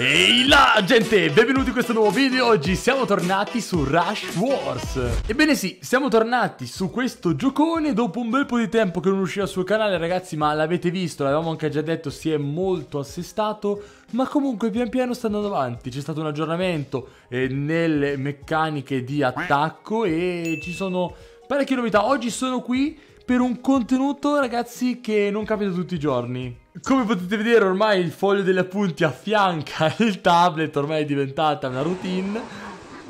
Ehi là gente, benvenuti in questo nuovo video, oggi siamo tornati su Rush Wars Ebbene sì, siamo tornati su questo giocone dopo un bel po' di tempo che non usciva sul canale ragazzi Ma l'avete visto, l'avevamo anche già detto, si è molto assestato ma comunque pian piano sta andando avanti, c'è stato un aggiornamento eh, nelle meccaniche di attacco e ci sono parecchie novità Oggi sono qui per un contenuto, ragazzi, che non capita tutti i giorni. Come potete vedere ormai il foglio degli appunti affianca il tablet, ormai è diventata una routine.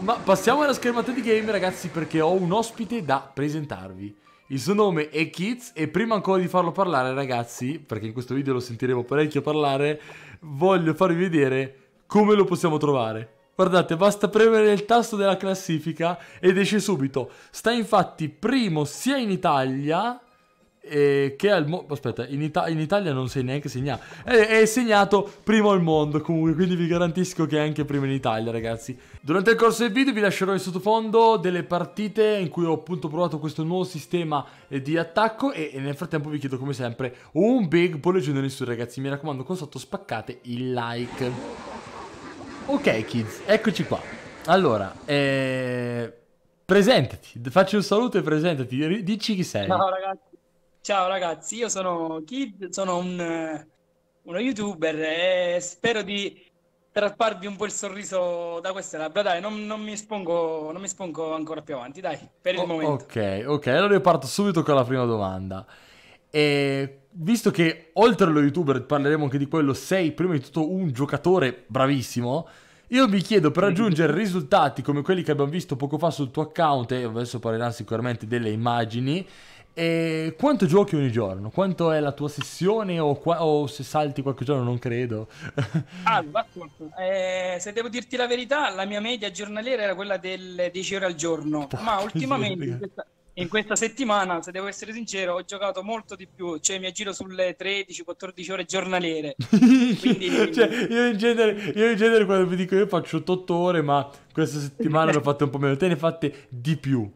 Ma passiamo alla schermata di game ragazzi perché ho un ospite da presentarvi. Il suo nome è Kids e prima ancora di farlo parlare ragazzi, perché in questo video lo sentiremo parecchio parlare, voglio farvi vedere come lo possiamo trovare. Guardate, basta premere il tasto della classifica ed esce subito. Sta infatti primo sia in Italia eh, che al mondo... Aspetta, in, Ita in, Italia non sei neanche segnato. È, è, segnato primo al mondo comunque, quindi vi garantisco che è anche primo in Italia, ragazzi. Durante il corso del video vi lascerò in sottofondo delle partite in cui ho appunto provato questo nuovo sistema eh, di attacco e, e nel frattempo vi chiedo come sempre un big pollice in su, ragazzi. Mi raccomando, qua sotto spaccate il like. Ok kids, eccoci qua. Allora, eh, presentati, faccio un saluto e presentati, dici chi sei. Ciao ragazzi, Ciao, ragazzi. io sono Kid, sono un, eh, uno youtuber e spero di trapparvi un po' il sorriso da queste labbra, dai, non, non, mi, espongo, non mi espongo ancora più avanti, dai, per il oh, momento. Ok, ok, allora io parto subito con la prima domanda. E eh, visto che oltre allo youtuber parleremo anche di quello, sei prima di tutto un giocatore bravissimo. Io mi chiedo per raggiungere risultati come quelli che abbiamo visto poco fa sul tuo account, e adesso parleranno sicuramente delle immagini. E quanto giochi ogni giorno? Quanto è la tua sessione? O, qua- o se salti qualche giorno, non credo. ah, racconto. Eh, se devo dirti la verità, la mia media giornaliera era quella del 10 ore al giorno. Porca ma ultimamente. Questa, in questa settimana, se devo essere sincero, ho giocato molto di più, cioè mi aggiro sulle 13-14 ore giornaliere. Quindi... cioè, io, in genere, io, in genere, quando vi dico io faccio 8 ore, ma questa settimana l'ho fatto un po' meno, te ne fate di più.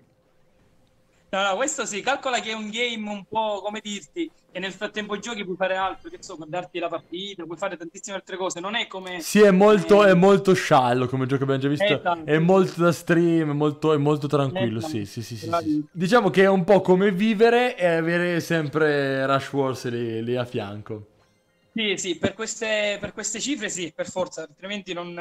No, no, questo sì, calcola che è un game un po' come dirti, che nel frattempo giochi puoi fare altro, che so, guardarti la partita, puoi fare tantissime altre cose, non è come... Sì, è molto, eh, è molto sciallo come gioco abbiamo già visto, è, è molto da stream, è molto, è molto tranquillo, è sì, sì, sì, sì, sì. Diciamo che è un po' come vivere e avere sempre Rush Wars lì, lì a fianco. Sì, sì, per queste, per queste, cifre sì, per forza, altrimenti non,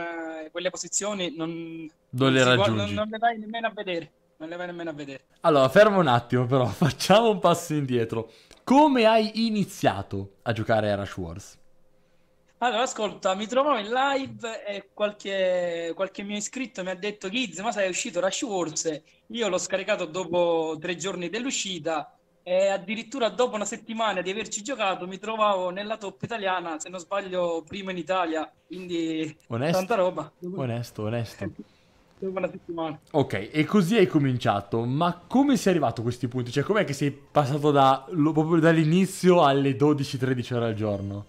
quelle posizioni non, non le raggiungi. non, non le vai nemmeno a vedere non le vai nemmeno a vedere. Allora, fermo un attimo però, facciamo un passo indietro. Come hai iniziato a giocare a Rush Wars? Allora, ascolta, mi trovavo in live e qualche, qualche mio iscritto mi ha detto Giz, ma sei uscito Rush Wars. Io l'ho scaricato dopo tre giorni dell'uscita e addirittura dopo una settimana di averci giocato mi trovavo nella top italiana, se non sbaglio prima in Italia, quindi onesto, tanta roba. Onesto, onesto. Buona settimana. Ok, e così hai cominciato, ma come sei arrivato a questi punti? Cioè, com'è che sei passato da, lo, proprio dall'inizio alle 12-13 ore al giorno?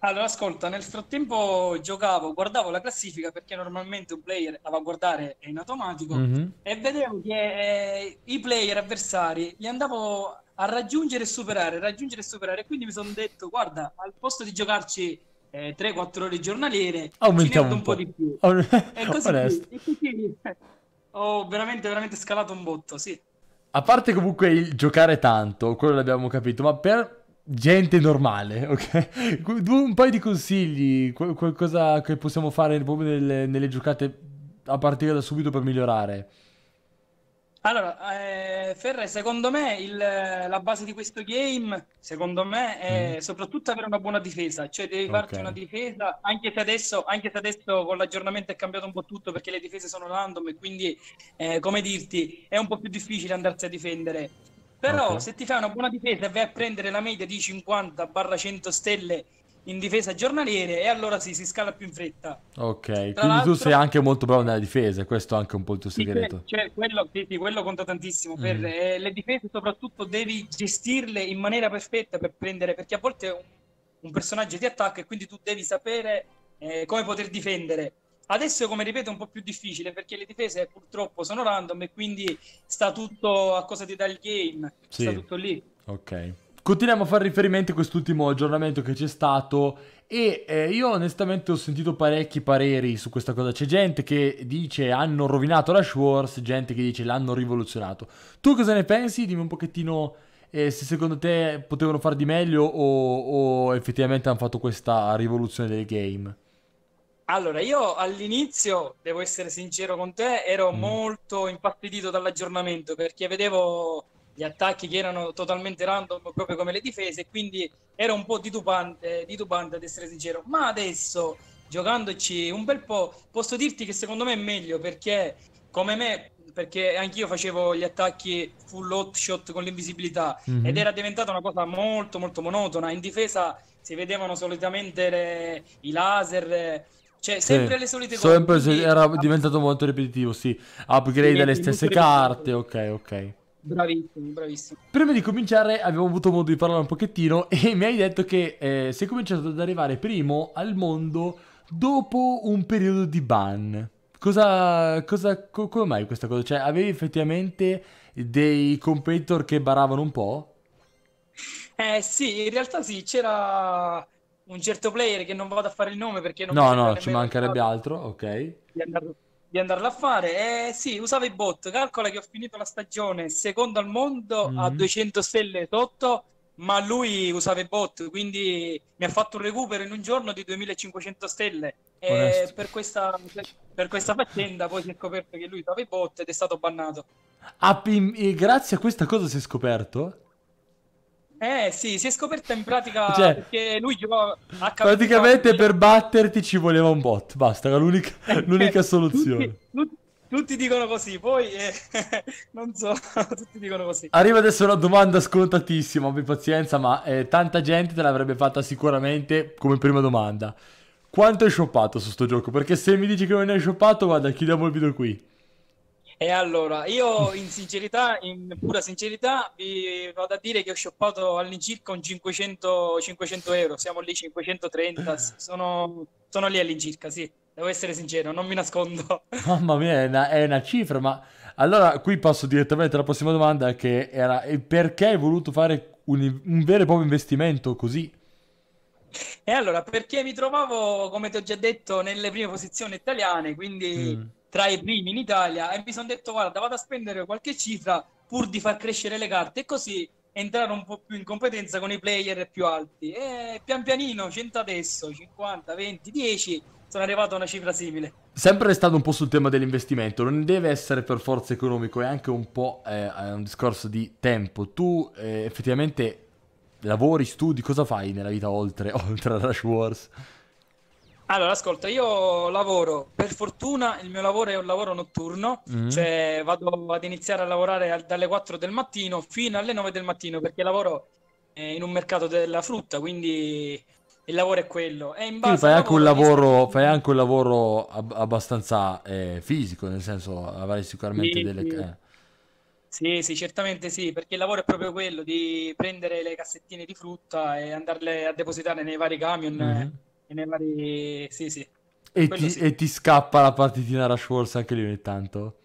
Allora, ascolta, nel frattempo giocavo, guardavo la classifica perché normalmente un player la va a guardare in automatico mm-hmm. e vedevo che eh, i player avversari li andavo a raggiungere e superare, raggiungere e superare. Quindi mi sono detto, guarda, al posto di giocarci eh, 3-4 ore giornaliere, aumentiamo un po'. un, po'. di più. On... e così ho veramente, veramente scalato un botto, sì. A parte comunque il giocare tanto, quello l'abbiamo capito, ma per gente normale, ok? Un paio di consigli, qualcosa che possiamo fare nelle, nelle giocate a partire da subito per migliorare. Allora, eh, Ferre, secondo me il, la base di questo game, secondo me, è mm. soprattutto avere una buona difesa, cioè devi farti okay. una difesa, anche se, adesso, anche se, adesso, con l'aggiornamento è cambiato un po' tutto perché le difese sono random e quindi, eh, come dirti, è un po' più difficile andarsi a difendere. Però okay. se ti fai una buona difesa e vai a prendere la media di 50-100 stelle in difesa giornaliere e allora sì, si scala più in fretta. Ok, Tra quindi tu sei anche molto bravo nella difesa, questo è anche un po' il tuo segreto. Sì, cioè, quello, sì, sì, quello conta tantissimo, mm. per eh, le difese soprattutto devi gestirle in maniera perfetta per prendere, perché a volte un, un personaggio ti attacca e quindi tu devi sapere eh, come poter difendere. Adesso, come ripeto, è un po' più difficile perché le difese purtroppo sono random e quindi sta tutto a cosa ti dà il game, sì. sta tutto lì. Ok. Continuiamo a fare riferimento a quest'ultimo aggiornamento che c'è stato e eh, io onestamente ho sentito parecchi pareri su questa cosa. C'è gente che dice hanno rovinato la Schwartz, gente che dice l'hanno rivoluzionato. Tu cosa ne pensi? Dimmi un pochettino eh, se secondo te potevano far di meglio o, o effettivamente hanno fatto questa rivoluzione del game. Allora, io all'inizio, devo essere sincero con te, ero mm. molto infastidito dall'aggiornamento perché vedevo gli attacchi che erano totalmente random proprio come le difese quindi era un po' titubante, titubante ad essere sincero ma adesso giocandoci un bel po' posso dirti che secondo me è meglio perché come me perché anch'io facevo gli attacchi full hot shot con l'invisibilità mm-hmm. ed era diventata una cosa molto molto monotona in difesa si vedevano solitamente le, i laser cioè, sempre sì, le solite cose. Sempre, era diventato molto ripetitivo, sì. Upgrade alle stesse carte, ok, ok. Bravissimi, bravissimi. Prima di cominciare abbiamo avuto modo di parlare un pochettino e mi hai detto che eh, sei cominciato ad arrivare primo al mondo dopo un periodo di ban. Cosa, cosa co- come mai questa cosa? Cioè, avevi effettivamente dei competitor che baravano un po'? Eh sì, in realtà sì, c'era un certo player che non vado a fare il nome perché non No, no, ci mancherebbe altro, ok di andarla a fare. Eh, sì, usava i bot. Calcola che ho finito la stagione secondo al mondo mm-hmm. a 200 mhm. stelle sotto, ma lui usava i bot, quindi mi ha fatto un recupero in un giorno di 2500 stelle. E per questa, per questa faccenda poi si è scoperto che lui usava i bot ed è stato bannato. Ah, grazie a questa cosa si è scoperto? Eh sì, si è scoperta in pratica cioè, perché lui giocava a Praticamente per batterti ci voleva un bot, basta, era l'unica, eh, eh, l'unica soluzione. Tutti, tutti, dicono così, poi eh, non so, tutti dicono così. Arriva adesso una domanda scontatissima, abbi pazienza, ma eh, tanta gente te l'avrebbe fatta sicuramente come prima domanda. Quanto hai shoppato su sto gioco? Perché se mi dici che non hai shoppato, guarda, chiudiamo il video qui. E allora, io in sincerità, in pura sincerità, vi vado a dire che ho shoppato all'incirca un 500, 500 euro, siamo lì 530, eh. sono, sono lì all'incirca, sì, devo essere sincero, non mi nascondo. Mamma mia, è una, è una cifra, ma allora qui passo direttamente alla prossima domanda che era perché hai voluto fare un, un vero e proprio investimento così? E allora, perché mi trovavo, come ti ho già detto, nelle prime posizioni italiane, quindi... Mm tra i primi in Italia e mi sono detto guarda vado a spendere qualche cifra pur di far crescere le carte e così entrare un po' più in competenza con i player più alti e pian pianino 100 adesso 50 20 10 sono arrivato a una cifra simile sempre restando un po' sul tema dell'investimento non deve essere per forza economico è anche un po' eh, un discorso di tempo tu eh, effettivamente lavori studi cosa fai nella vita oltre oltre a Rush Wars allora, ascolta, io lavoro, per fortuna il mio lavoro è un lavoro notturno, mm. cioè vado ad iniziare a lavorare dalle 4 del mattino fino alle 9 del mattino perché lavoro eh, in un mercato della frutta, quindi il lavoro è quello. E in base sì, fai, anche un lavoro, fai anche un lavoro ab- abbastanza eh, fisico, nel senso avrai sicuramente sì, delle... Sì. Eh. Sì, sì, certamente sì, perché il lavoro è proprio quello di prendere le cassettine di frutta e andarle a depositare nei vari camion. Mm-hmm e Vari... Sì, sì. E ti, sì. e ti, scappa la partitina Rush anche lì ogni tanto?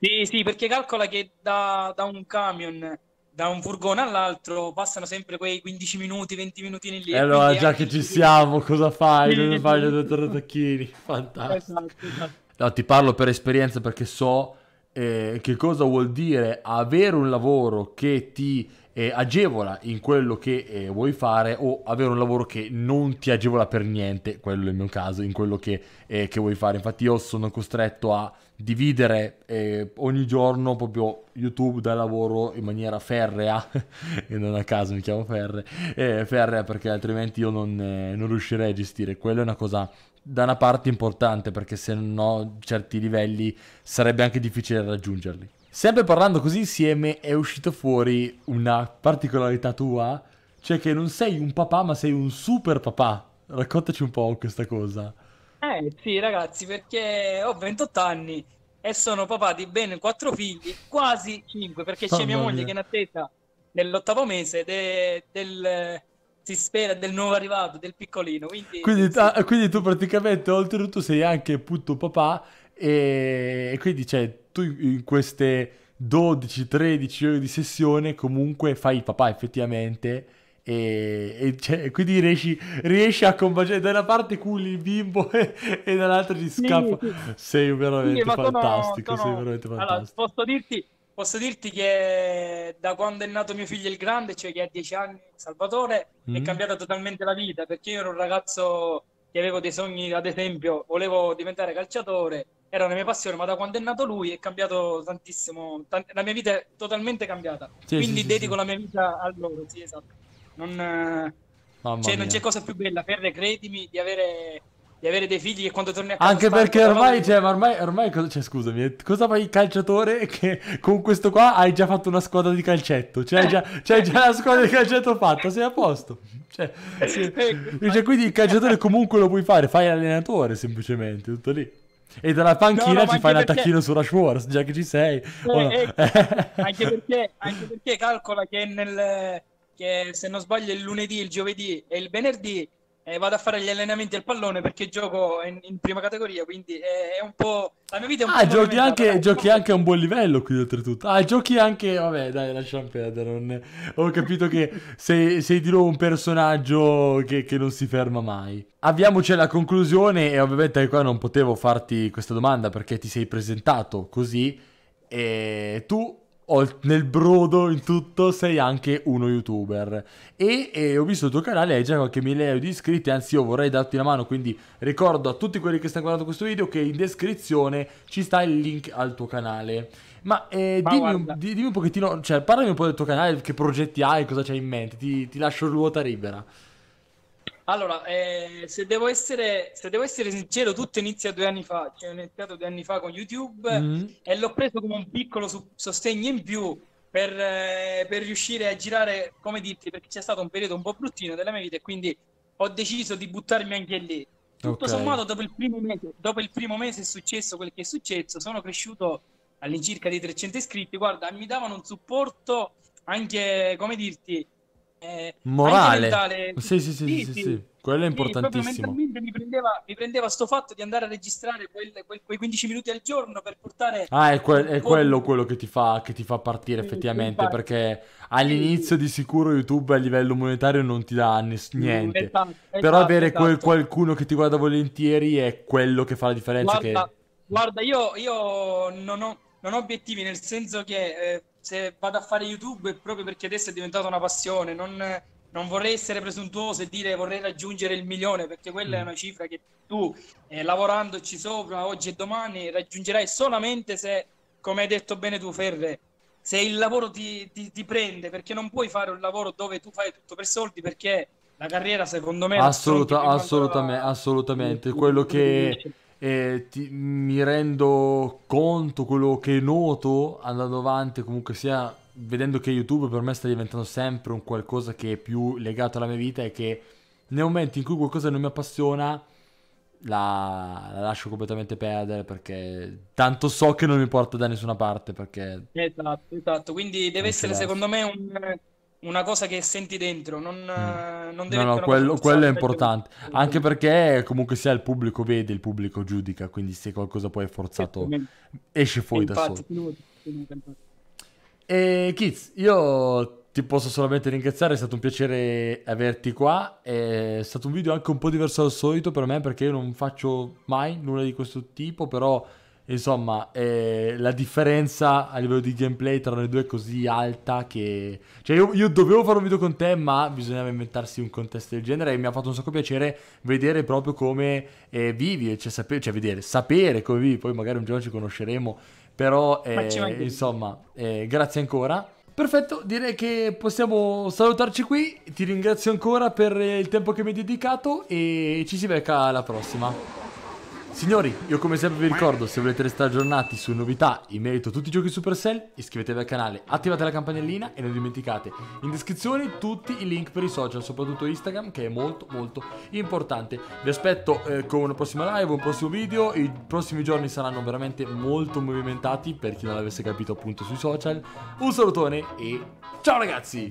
Sì, sì, perché calcola che da, da un camion, da un furgone all'altro, passano sempre quei 15 minuti, 20 minutini lì. E allora, già che ci siamo, cosa fai? Dove fai due tornatacchini? Fantastico. Esatto, esatto. No, ti parlo per esperienza perché so eh, che cosa vuol dire avere un lavoro che ti eh, agevola in quello che eh, vuoi fare o avere un lavoro che non ti agevola per niente, quello è il mio caso, in quello che, eh, che vuoi fare. Infatti io sono costretto a dividere eh, ogni giorno proprio YouTube dal lavoro in maniera ferrea, e non a caso mi chiamo ferre, eh, ferrea perché altrimenti io non, non riuscirei a gestire, quella è una cosa da una parte importante perché se no certi livelli sarebbe anche difficile raggiungerli. Sempre parlando così insieme è uscito fuori una particolarità tua, cioè che non sei un papà ma sei un super papà. Raccontaci un po' questa cosa. Eh sì ragazzi perché ho 28 anni e sono papà di ben 4 figli, quasi 5 perché oh, c'è mia moglie mia. che è in attesa nell'ottavo mese de- del si spera del nuovo arrivato, del piccolino. Quindi, quindi, ah, quindi tu praticamente oltretutto sei anche appunto papà e quindi cioè, tu in queste 12-13 ore di sessione comunque fai il papà effettivamente e, e cioè, quindi riesci, riesci a combattere da una parte culi il bimbo e, e dall'altra gli scappa sì, sì. sei veramente sì, fantastico sono, sono... sei veramente fantastico allora, posso dirti Posso dirti che da quando è nato mio figlio il grande, cioè che ha 10 anni, Salvatore, mm. è cambiata totalmente la vita perché io ero un ragazzo che avevo dei sogni, ad esempio, volevo diventare calciatore, era una mia passione, ma da quando è nato lui è cambiato tantissimo, tant- la mia vita è totalmente cambiata. Sì, Quindi sì, dedico sì. la mia vita a loro, sì, esatto. Non, cioè, non c'è cosa più bella, per credimi, di avere di avere dei figli che quando torni a casa... Anche stanco, perché ormai, cioè, ma ormai, ormai cosa, cioè, scusami, eh, cosa fai il calciatore che con questo qua hai già fatto una squadra di calcetto? Cioè, già, cioè già la squadra di calcetto fatta, sei a posto. Cioè, sì. cioè, quindi il calciatore comunque lo puoi fare, fai l'allenatore semplicemente, tutto lì. E dalla panchina no, no, ci fai un perché... attacchino su Rashford, già che ci sei. Eh, oh no. eh, anche, perché, anche perché calcola che nel... Che se non sbaglio il lunedì, il giovedì e il venerdì eh, vado a fare gli allenamenti al pallone perché gioco in, in prima categoria, quindi è, è, un po'... La mia vita è un ah, po'... Giochi anche, giochi anche a un buon livello qui oltretutto. Ah, giochi anche... Vabbè, dai, lasciamo perdere. Non... Ho capito che sei, sei, di nuovo un personaggio che, che non si ferma mai. Avviamoci alla conclusione e ovviamente qua non potevo farti questa domanda perché ti sei presentato così e tu nel brodo in tutto sei anche uno youtuber e, e ho visto il tuo canale hai già qualche migliaio di iscritti anzi io vorrei darti una mano quindi ricordo a tutti quelli che stanno guardando questo video che in descrizione ci sta il link al tuo canale ma, eh, Ma dimmi, un, dimmi, un pochettino, cioè, parlami un po' del tuo canale, che progetti hai, cosa c'hai in mente, ti, ti lascio ruota libera. Allora, eh, se, devo essere, se, devo essere, sincero, tutto inizia due anni fa, cioè ho iniziato due anni fa con YouTube mm-hmm. e l'ho preso come un piccolo su- sostegno in più per, eh, per, riuscire a girare, come dirti, perché c'è stato un periodo un po' bruttino della mia vita e quindi ho deciso di buttarmi anche lì. Tutto okay. sommato, dopo il, mese, dopo il, primo mese, è successo quel che è successo, sono cresciuto all'incirca di 300 iscritti, guarda, mi davano un supporto anche, come dirti, eh, morale. Mentale... Sì, sì, sì, sì, sì, sì, sì, quello è importantissimo. Mi prendeva, mi prendeva sto fatto di andare a registrare quel, quel, quei 15 minuti al giorno per portare... Ah, è, que- è quello quello che ti fa, che ti fa partire effettivamente, perché all'inizio di sicuro YouTube a livello monetario non ti dà nes- mm, niente. Esatto, esatto, Però avere esatto. qualcuno che ti guarda volentieri è quello che fa la differenza. Guarda, che... guarda io, io non ho non ho obiettivi, nel senso che eh, se vado a fare YouTube è proprio perché adesso è diventata una passione, non, non vorrei essere presuntuoso e dire vorrei raggiungere il milione, perché quella è mm. una cifra che tu, eh, lavorandoci sopra oggi e domani, raggiungerai solamente se, come hai detto bene tu, Ferre, se il lavoro ti, ti, ti prende, perché non puoi fare un lavoro dove tu fai tutto per soldi, perché la carriera secondo me... Assoluta, assolutamente, la... assolutamente. Quello che e ti, mi rendo conto quello che noto andando avanti comunque sia vedendo che YouTube per me sta diventando sempre un qualcosa che è più legato alla mia vita è che nei momenti in cui qualcosa non mi appassiona la, la lascio completamente perdere perché tanto so che non mi porta da nessuna parte perché... esatto esatto quindi deve essere secondo me un una cosa che senti dentro, non, mm. Eh, non deve No, no, quello, quello, è importante, anche perché comunque sia il pubblico vede, il pubblico giudica, quindi se qualcosa poi è forzato esce fuori da solo. E Kids, io ti posso solamente ringraziare, è stato un piacere averti qua, è stato un video anche un po' diverso dal solito per me perché io non faccio mai nulla di questo tipo, però Insomma, eh, la differenza a livello di gameplay tra noi due è così alta che... Cioè, io, io, dovevo fare un video con te, ma bisognava inventarsi un contesto del genere e mi ha fatto un sacco piacere vedere proprio come eh, vivi, cioè, sapere, cioè vedere, sapere come vivi, poi magari un giorno ci conosceremo, però eh, insomma, eh, grazie ancora. Perfetto, direi che possiamo salutarci qui, ti ringrazio ancora per il tempo che mi hai dedicato e ci si becca alla prossima. Signori, io come sempre vi ricordo, se volete restare aggiornati su novità in merito a tutti i giochi Supercell, iscrivetevi al canale, attivate la campanellina e non dimenticate in descrizione tutti i link per i social, soprattutto Instagram, che è molto molto importante. Vi aspetto eh, con una prossima live, un prossimo video, i prossimi giorni saranno veramente molto movimentati per chi non l'avesse capito appunto sui social. Un salutone e ciao ragazzi!